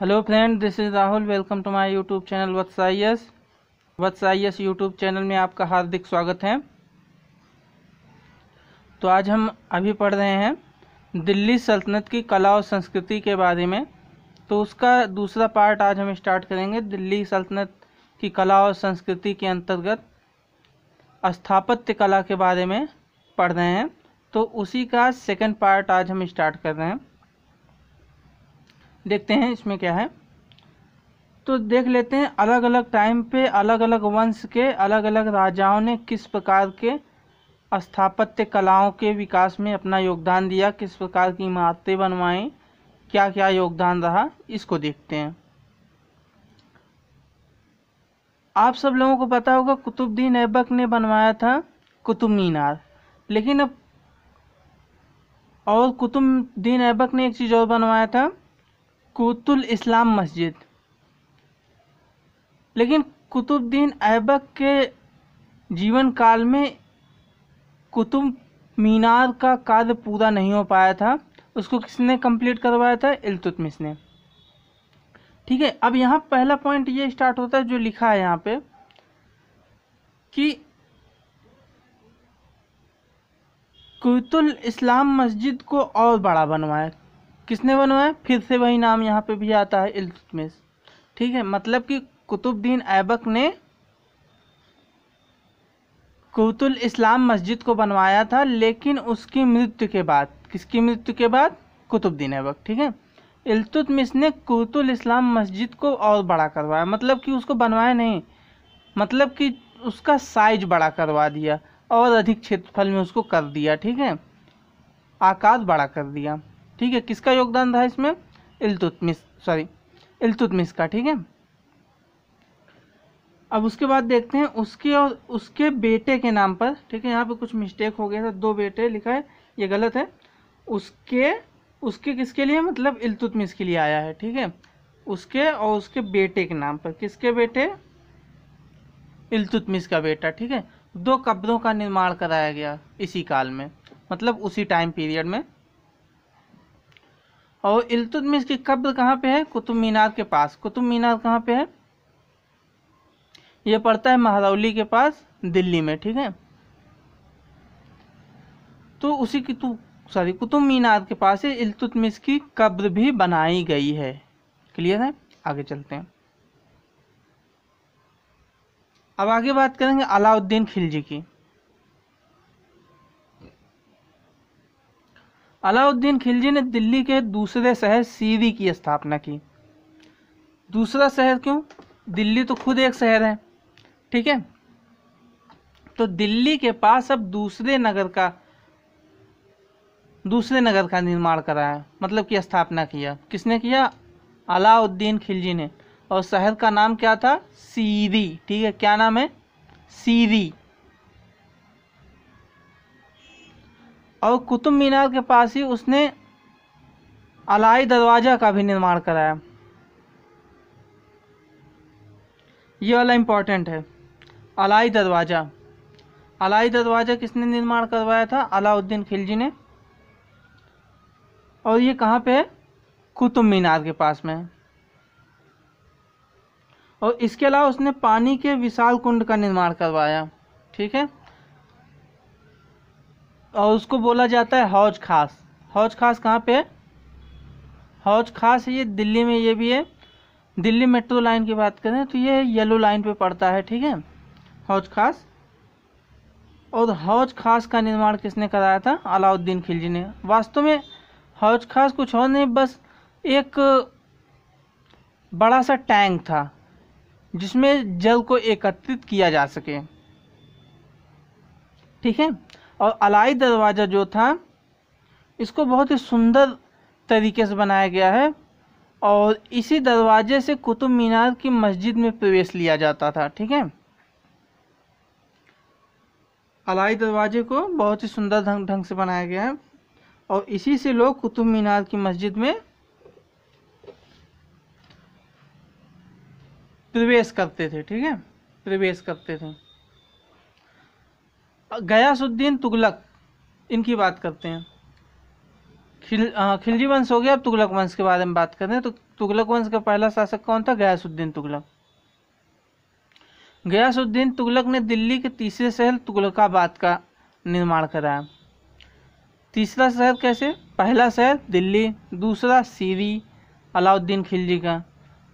hello friend this is Rahul welcome to my YouTube channel वत्साइयस वत्साइयस YouTube channel में आपका हार्दिक स्वागत है तो आज हम अभी पढ़ रहे हैं दिल्ली सल्तनत की कला और संस्कृति के बारे में तो उसका दूसरा पार्ट आज हम स्टार्ट करेंगे दिल्ली सल्तनत की कला और संस्कृति के अंतर्गत स्थापत्य कला के बारे में पढ़ रहे हैं तो उसी का सेकेंड पार्ट आज हम स्टार्ट कर रहे हैं देखते हैं इसमें क्या है तो देख लेते हैं अलग अलग टाइम पे अलग अलग वंश के अलग अलग राजाओं ने किस प्रकार के स्थापत्य कलाओं के विकास में अपना योगदान दिया किस प्रकार की इमारतें बनवाएं क्या क्या योगदान रहा इसको देखते हैं आप सब लोगों को पता होगा कुतुबद्दीन ऐबक ने बनवाया था कुतुब मीनार लेकिन अब और कुतुबद्दीन ऐबक ने एक चीज़ और बनवाया था कुतुल इस्लाम मस्जिद लेकिन कुतुबद्दीन ऐबक के जीवन काल में कुतुब मीनार का कार्य पूरा नहीं हो पाया था उसको किसने कंप्लीट करवाया था इल्तुतमिस ने ठीक है अब यहाँ पहला पॉइंट ये स्टार्ट होता है जो लिखा है यहाँ पे कि कुतुल इस्लाम मस्जिद को और बड़ा बनवाया किसने बनवाया फिर से वही नाम यहाँ पे भी आता है इल्तुतमिश ठीक है मतलब कि कुतुबुद्दीन ऐबक ने कुतुल इस्लाम मस्जिद को बनवाया था लेकिन उसकी मृत्यु के बाद किसकी मृत्यु के बाद कुतुबुद्दीन ऐबक ठीक है इल्तुतमिश ने कुतुल इस्लाम मस्जिद को और बड़ा करवाया मतलब कि उसको बनवाया नहीं मतलब कि उसका साइज बड़ा करवा दिया और अधिक क्षेत्रफल में उसको कर दिया ठीक है आकार बड़ा कर दिया ठीक है किसका योगदान था इसमें इलतुतमिस सॉरी इलतुतमिस का ठीक है अब उसके बाद देखते हैं उसके और उसके बेटे के नाम पर ठीक है यहाँ पे कुछ मिस्टेक हो गया था दो बेटे लिखा है ये गलत है उसके उसके किसके लिए मतलब इलतुतमिस के लिए आया है ठीक है उसके और उसके बेटे के नाम पर किसके बेटे इलतुतमिस का बेटा ठीक है दो कब्रों का निर्माण कराया गया इसी काल में मतलब उसी टाइम पीरियड में और इल्तुतमिश की कब्र कहाँ पे है कुतुब मीनार के पास कुतुब मीनार कहाँ पे है ये पड़ता है महरौली के पास दिल्ली में ठीक है तो उसी की तो सॉरी कुतुब मीनार के पास ही इल्तुतमिश की कब्र भी बनाई गई है क्लियर है आगे चलते हैं अब आगे बात करेंगे अलाउद्दीन खिलजी की अलाउद्दीन खिलजी ने दिल्ली के दूसरे शहर सीरी की स्थापना की दूसरा शहर क्यों दिल्ली तो खुद एक शहर है ठीक है तो दिल्ली के पास अब दूसरे नगर का दूसरे नगर का निर्माण कराया मतलब कि स्थापना किया किसने किया अलाउद्दीन खिलजी ने और शहर का नाम क्या था सीरी ठीक है क्या नाम है सीरी और कुतुब मीनार के पास ही उसने अलाई दरवाज़ा का भी निर्माण कराया ये वाला इम्पोर्टेंट है अलाई दरवाज़ा अलाई दरवाज़ा किसने निर्माण करवाया था अलाउद्दीन खिलजी ने और ये कहाँ पे है कुतुब मीनार के पास में और इसके अलावा उसने पानी के विशाल कुंड का निर्माण करवाया ठीक है और उसको बोला जाता है हौज खास हौज खास कहाँ पे है हौज खास ये दिल्ली में ये भी है दिल्ली मेट्रो लाइन की बात करें तो ये येलो लाइन पे पड़ता है ठीक है हौज खास और हौज खास का निर्माण किसने कराया था अलाउद्दीन खिलजी ने वास्तव में हौज खास कुछ और नहीं बस एक बड़ा सा टैंक था जिसमें जल को एकत्रित किया जा सके ठीक है और अलाई दरवाज़ा जो था इसको बहुत ही सुंदर तरीके से बनाया गया है और इसी दरवाजे से कुतुब मीनार की मस्जिद में प्रवेश लिया जाता था ठीक है अलाई दरवाजे को बहुत ही सुंदर ढंग ढंग से बनाया गया है और इसी से लोग कुतुब मीनार की मस्जिद में प्रवेश करते थे ठीक है प्रवेश करते थे गयासुद्दीन तुगलक इनकी बात करते हैं खिल आ, खिलजी वंश हो गया अब तुगलक वंश के बारे में बात कर रहे हैं तो तुगलक वंश का पहला शासक कौन था गयासुद्दीन तुगलक गयासुद्दीन तुगलक ने दिल्ली के तीसरे शहर तुगलकाबाद का निर्माण कराया तीसरा शहर कैसे पहला शहर दिल्ली दूसरा सीरी अलाउद्दीन खिलजी का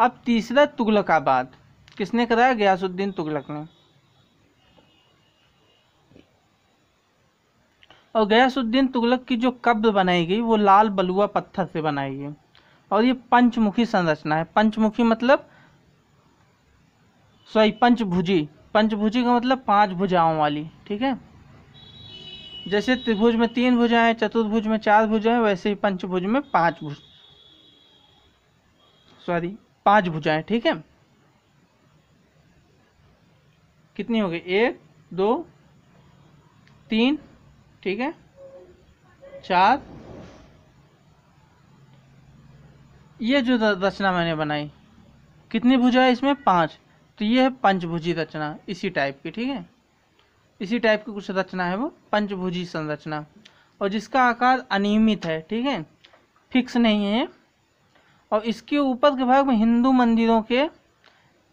अब तीसरा तुगलकाबाद किसने कराया गयासुद्दीन तुगलक ने और गयासुद्दीन तुगलक की जो कब्र बनाई गई वो लाल बलुआ पत्थर से बनाई गई और ये पंचमुखी संरचना है पंचमुखी मतलब सॉरी पंचभुजी पंचभुजी का मतलब पांच भुजाओं वाली ठीक है जैसे त्रिभुज में तीन भुजाएं चतुर्भुज में चार भुजाएं वैसे ही पंचभुज में पांच भुज सॉरी पांच भुजाएं ठीक है कितनी हो गई एक दो तीन ठीक है चार ये जो रचना मैंने बनाई कितनी भुजा है इसमें पांच तो ये है पंचभुजी रचना इसी टाइप की ठीक है इसी टाइप की कुछ रचना है वो पंचभुजी संरचना और जिसका आकार अनियमित है ठीक है फिक्स नहीं है और इसके ऊपर के भाग में हिंदू मंदिरों के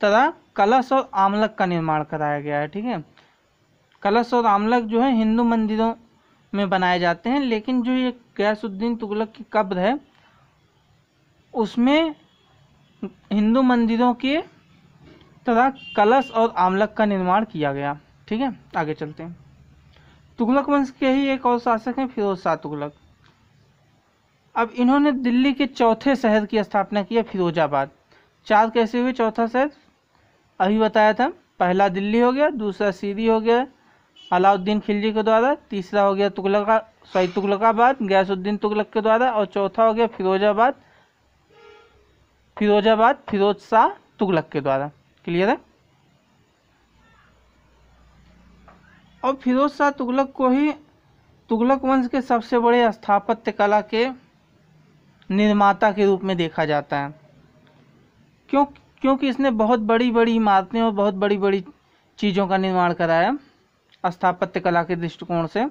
तरह कलश और आमलक का निर्माण कराया गया है ठीक है कलश और आमलक जो है हिंदू मंदिरों में बनाए जाते हैं लेकिन जो ये गयासुद्दीन तुगलक की कब्र है उसमें हिंदू मंदिरों के तरह कलश और आमलक का निर्माण किया गया ठीक है आगे चलते हैं तुगलक वंश के ही एक और शासक हैं फिरोज शाह तुगलक अब इन्होंने दिल्ली के चौथे शहर की स्थापना की है फिरोजाबाद चार कैसे हुए चौथा शहर अभी बताया था पहला दिल्ली हो गया दूसरा सीरी हो गया अलाउद्दीन खिलजी के द्वारा तीसरा हो गया तुगलका सॉरी तुगलकाबाद गैसुद्दीन तुगलक के द्वारा और चौथा हो गया फिरोजाबाद फिरोजाबाद फिरोज शाह तुगलक के द्वारा क्लियर है और फिरोज शाह तुगलक को ही तुगलक वंश के सबसे बड़े स्थापत्य कला के निर्माता के रूप में देखा जाता है क्यों क्योंकि इसने बहुत बड़ी बड़ी इमारतें और बहुत बड़ी बड़ी चीज़ों का निर्माण कराया स्थापत्य कला के दृष्टिकोण से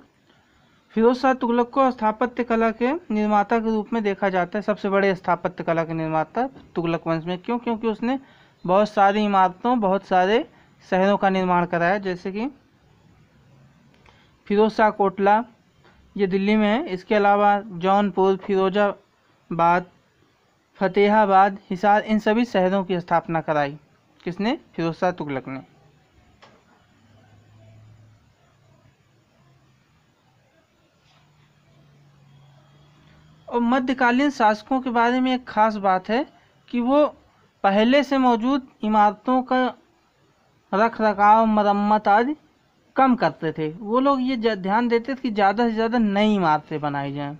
फिरोज शाह तुगलक को स्थापत्य कला के निर्माता के रूप में देखा जाता है सबसे बड़े स्थापत्य कला के निर्माता तुगलक वंश में क्यों क्योंकि उसने बहुत सारी इमारतों बहुत सारे शहरों का निर्माण कराया जैसे कि फिरोज शाह कोटला ये दिल्ली में है इसके अलावा जौनपुर फिरोजाबाद फतेहाबाद हिसार इन सभी शहरों की स्थापना कराई किसने फिरोज शाह तुगलक ने और मध्यकालीन शासकों के बारे में एक ख़ास बात है कि वो पहले से मौजूद इमारतों का रख रखाव मरम्मत आदि कम करते थे वो लोग ये ध्यान देते थे कि ज़्यादा से ज़्यादा नई इमारतें बनाई जाएं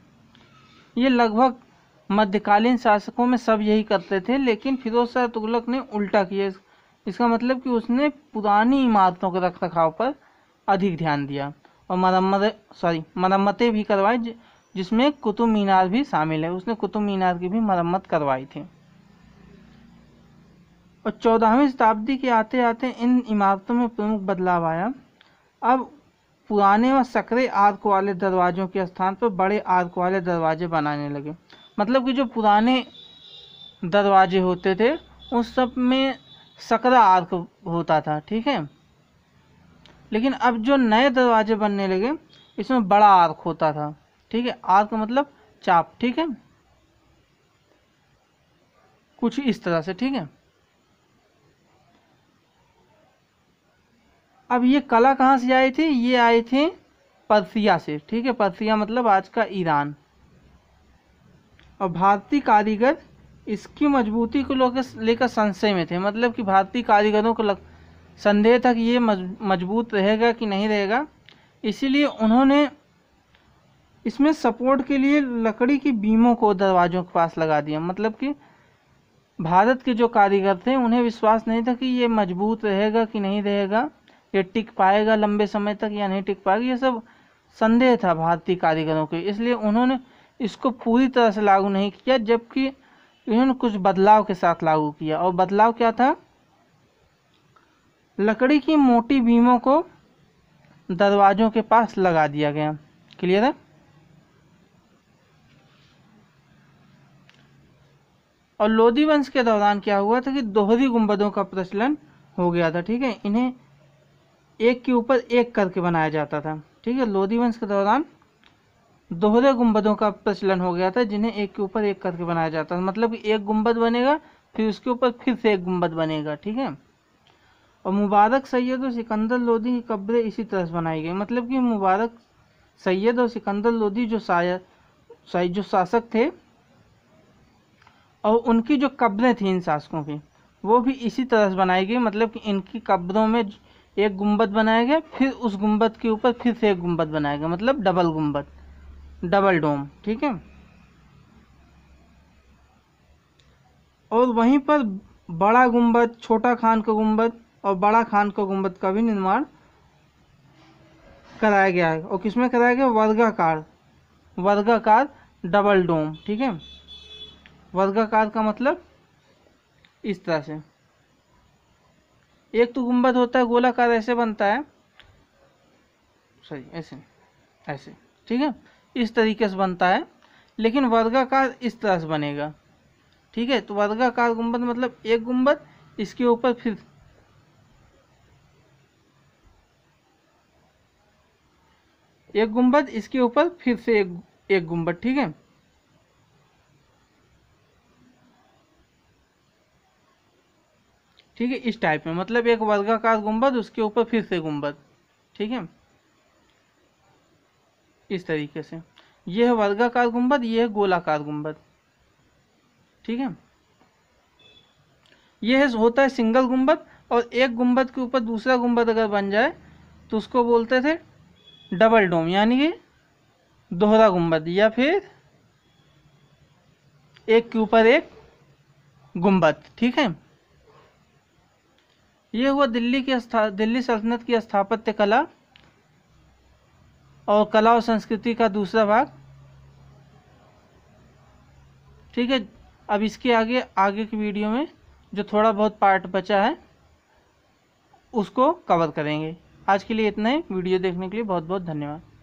ये लगभग मध्यकालीन शासकों में सब यही करते थे लेकिन फिरोज शाह तुगलक ने उल्टा किया इसका मतलब कि उसने पुरानी इमारतों के रख रखाव पर अधिक ध्यान दिया और मरम्मत सॉरी मरम्मतें भी करवाई जिसमें कुतुब मीनार भी शामिल है उसने कुतुब मीनार की भी मरम्मत करवाई थी और चौदहवीं शताब्दी के आते आते इन इमारतों में प्रमुख बदलाव आया अब पुराने व सकरे आर्क वाले दरवाज़ों के स्थान पर बड़े आर्क वाले दरवाजे बनाने लगे मतलब कि जो पुराने दरवाजे होते थे उस सब में सकरा आर्क होता था ठीक है लेकिन अब जो नए दरवाजे बनने लगे इसमें बड़ा आर्क होता था ठीक है का मतलब चाप ठीक है कुछ इस तरह से ठीक है अब ये कला कहाँ से आई थी ये आई थी पर्सिया से ठीक है पर्सिया मतलब आज का ईरान और भारतीय कारीगर इसकी मजबूती को लोग लेकर संशय में थे मतलब कि भारतीय कारीगरों को लग संदेह था कि ये मजबूत रहेगा कि नहीं रहेगा इसीलिए उन्होंने इसमें सपोर्ट के लिए लकड़ी की बीमों को दरवाज़ों के पास लगा दिया मतलब कि भारत के जो कारीगर थे उन्हें विश्वास नहीं था कि ये मजबूत रहेगा कि नहीं रहेगा ये टिक पाएगा लंबे समय तक या नहीं टिक पाएगा ये सब संदेह था भारतीय कारीगरों के इसलिए उन्होंने इसको पूरी तरह से लागू नहीं किया जबकि इन्होंने कुछ बदलाव के साथ लागू किया और बदलाव क्या था लकड़ी की मोटी बीमों को दरवाज़ों के पास लगा दिया गया क्लियर है और लोधी वंश के दौरान क्या हुआ था कि दोहरी गुंबदों का प्रचलन हो गया था ठीक है इन्हें एक के ऊपर एक करके बनाया जाता था ठीक है लोधी वंश के दौरान दोहरे गुंबदों का प्रचलन हो गया था जिन्हें एक के ऊपर एक करके बनाया जाता था मतलब एक गुंबद बनेगा फिर उसके ऊपर फिर से एक गुंबद बनेगा ठीक है और मुबारक सैयद और सिकंदर लोधी की कब्रें इसी तरह से बनाई गई मतलब कि मुबारक सैयद और सिकंदर लोधी जो शायद जो शासक थे और उनकी जो कब्रें थी इन शासकों की वो भी इसी तरह से बनाई गई मतलब कि इनकी कब्रों में एक गुंबद बनाया गया फिर उस गुंबद के ऊपर फिर से एक गुंबद बनाया गया मतलब डबल गुंबद डबल डोम ठीक है और वहीं पर बड़ा गुंबद छोटा खान का गुंबद और बड़ा खान का गुंबद का भी निर्माण कराया गया है और किसमें कराया गया वर्गाकार वर्गाकार डबल डोम ठीक है वर्गाकार का मतलब इस तरह से एक तो गुंबद होता है गोलाकार ऐसे बनता है सॉरी ऐसे ऐसे ठीक है इस तरीके से बनता है लेकिन वर्गाकार इस तरह से बनेगा ठीक है तो वर्गाकार गुंबद मतलब एक गुंबद इसके ऊपर फिर एक गुंबद इसके ऊपर फिर से एक एक गुंबद ठीक है ठीक है इस टाइप में मतलब एक वर्गाकार गुंबद उसके ऊपर फिर से गुंबद ठीक है इस तरीके से यह है वर्गाकार गुंबद यह है गोलाकार गुंबद ठीक है यह होता है सिंगल गुंबद और एक गुंबद के ऊपर दूसरा गुंबद अगर बन जाए तो उसको बोलते थे डबल डोम यानी कि दोहरा गुंबद या फिर एक के ऊपर एक गुंबद ठीक है ये हुआ दिल्ली की दिल्ली सल्तनत की स्थापत्य कला और कला और संस्कृति का दूसरा भाग ठीक है अब इसके आगे आगे की वीडियो में जो थोड़ा बहुत पार्ट बचा है उसको कवर करेंगे आज के लिए इतना ही वीडियो देखने के लिए बहुत बहुत धन्यवाद